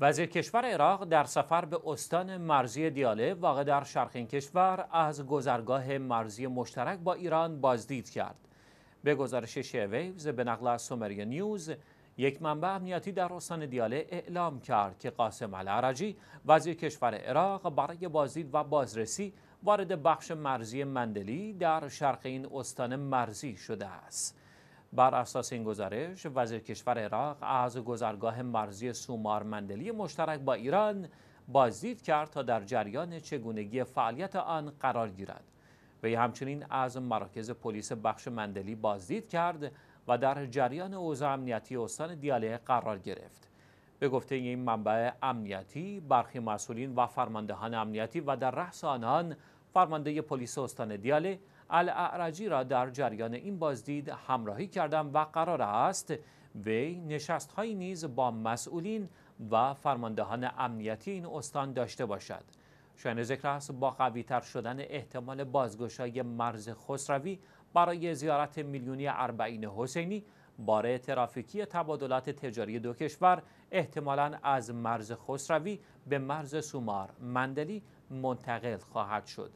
وزیر کشور عراق در سفر به استان مرزی دیاله واقع در شرق این کشور از گذرگاه مرزی مشترک با ایران بازدید کرد. به گزارش شیویوز به نقل از سومریا نیوز یک منبع امنیتی در استان دیاله اعلام کرد که قاسم العرجی وزیر کشور عراق برای بازدید و بازرسی وارد بخش مرزی مندلی در شرق این استان مرزی شده است. بر اساس این گزارش وزیر کشور عراق از گذرگاه مرزی سومار مندلی مشترک با ایران بازدید کرد تا در جریان چگونگی فعالیت آن قرار گیرد و همچنین از مراکز پلیس بخش مندلی بازدید کرد و در جریان اوضاع امنیتی استان دیاله قرار گرفت به گفته این منبع امنیتی برخی مسئولین و فرماندهان امنیتی و در رأس آنان فرمانده پلیس استان دیاله الاعرجی را در جریان این بازدید همراهی کردم و قرار است وی نشست های نیز با مسئولین و فرماندهان امنیتی این استان داشته باشد شاین ذکر است با تر شدن احتمال بازگشای مرز خسروی برای زیارت میلیونی اربعین حسینی باره ترافیکی تبادلات تجاری دو کشور احتمالاً از مرز خسروی به مرز سومار مندلی منتقل خواهد شد